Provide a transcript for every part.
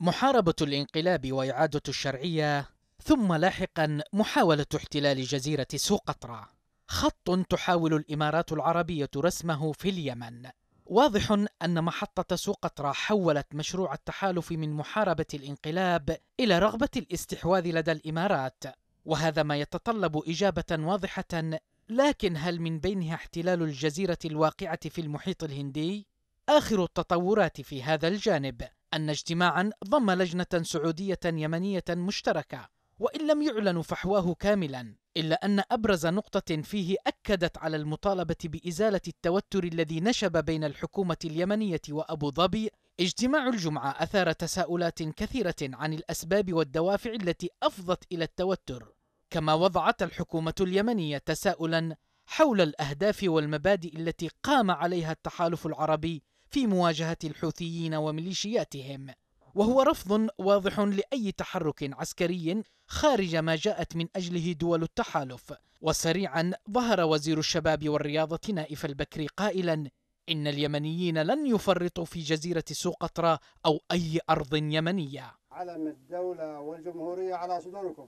محاربة الانقلاب وإعادة الشرعية ثم لاحقا محاولة احتلال جزيرة سقطرى خط تحاول الإمارات العربية رسمه في اليمن واضح أن محطة سقطرى حولت مشروع التحالف من محاربة الانقلاب إلى رغبة الاستحواذ لدى الإمارات وهذا ما يتطلب إجابة واضحة لكن هل من بينها احتلال الجزيرة الواقعة في المحيط الهندي؟ آخر التطورات في هذا الجانب أن اجتماعا ضم لجنة سعودية يمنية مشتركة وإن لم يعلن فحواه كاملا إلا أن أبرز نقطة فيه أكدت على المطالبة بإزالة التوتر الذي نشب بين الحكومة اليمنية وأبو ظبي اجتماع الجمعة أثار تساؤلات كثيرة عن الأسباب والدوافع التي أفضت إلى التوتر كما وضعت الحكومة اليمنية تساؤلا حول الأهداف والمبادئ التي قام عليها التحالف العربي في مواجهة الحوثيين وميليشياتهم وهو رفض واضح لأي تحرك عسكري خارج ما جاءت من أجله دول التحالف وسريعا ظهر وزير الشباب والرياضة نائف البكري قائلا إن اليمنيين لن يفرطوا في جزيرة سوقطرة أو أي أرض يمنية علم الدولة والجمهورية على صدوركم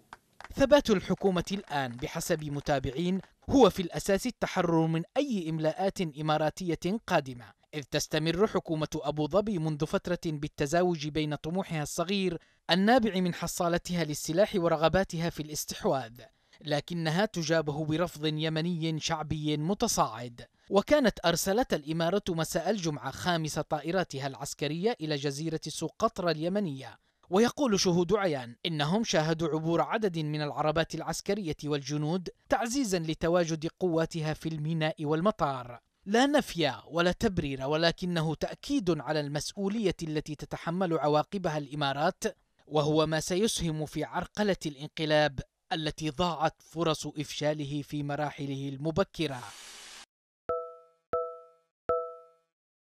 ثبات الحكومة الآن بحسب متابعين هو في الأساس التحرر من أي إملاءات إماراتية قادمة إذ تستمر حكومة أبو ظبي منذ فترة بالتزاوج بين طموحها الصغير النابع من حصالتها للسلاح ورغباتها في الاستحواذ لكنها تجابه برفض يمني شعبي متصاعد وكانت أرسلت الإمارة مساء الجمعة خامس طائراتها العسكرية إلى جزيرة سقطرى اليمنية ويقول شهود عيان إنهم شاهدوا عبور عدد من العربات العسكرية والجنود تعزيزا لتواجد قواتها في الميناء والمطار لا نفي ولا تبرير ولكنه تأكيد على المسؤولية التي تتحمل عواقبها الإمارات وهو ما سيسهم في عرقلة الانقلاب التي ضاعت فرص إفشاله في مراحله المبكرة